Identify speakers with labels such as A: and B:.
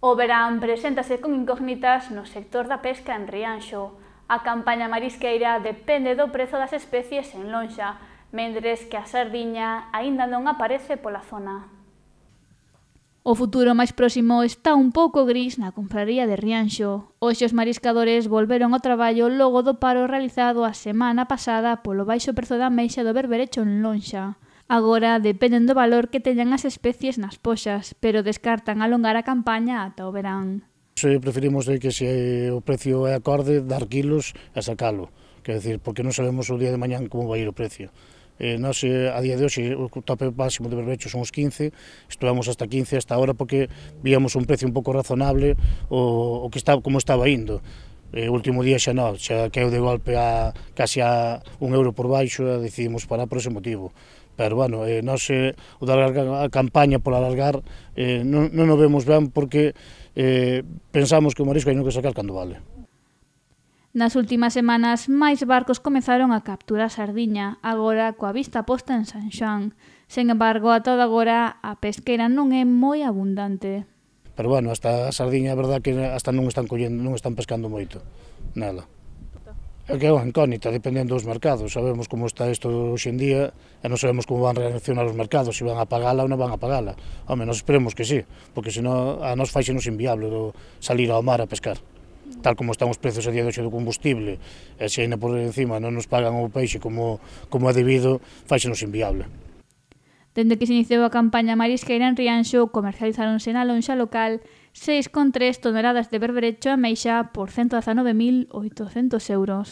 A: O verán preséntase con incógnitas no sector da pesca en Rianxo. A campaña marisqueira depende do prezo das especies en Lonxa, mentres que a sardiña aínda non aparece pola zona. O futuro máis próximo está un pouco gris na compraría de Rianxo. Hoxe os mariscadores volveron ao traballo logo do paro realizado a semana pasada polo baixo prezo da meixa do berberecho en Lonxa. Agora dependen do valor que teñan as especies nas poxas, pero descartan alongar a campaña ata o verán.
B: Se preferimos que se o precio é acorde, dar kilos e sacalo. Quer decir, porque non sabemos o día de mañán como vai ir o precio. Eh, nós, a día de hoxe, o tope máximo de berbecho son os 15, estuvamos hasta 15 hasta ahora porque víamos un precio un pouco razonable o, o que está, como estaba indo. Eh, último día xa non, xa caeu de golpe a casi a un euro por baixo e decidimos parar por ese motivo pero bueno, eh, nós eh, o da larga, a campaña pola alargar eh, non, non o vemos ben porque eh, pensamos que o marisco hai non que sacar cando vale.
A: Nas últimas semanas, máis barcos comezaron a capturar sardiña, agora coa vista posta en San Xoán. Sen embargo, a toda agora, a pesqueira non é moi abundante.
B: Pero bueno, hasta a sardiña, a verdad que hasta non están collendo, non están pescando moito. Nada. É que é unha incógnita, dependendo dos mercados. Sabemos como está isto hoxendía e non sabemos como van reaccionar os mercados, se van a pagala ou non van a pagala. Home, menos esperemos que sí, porque senón a nos nos inviable do salir ao mar a pescar tal como están os prezos a día de hoxe do combustible, e se ainda por encima non nos pagan o peixe como, como é debido, faixe nos inviable.
A: Dende que se iniciou a campaña marisqueira en Rianxo, comercializaronse na lonxa local 6,3 toneladas de berberecho e meixa por 119.800 euros.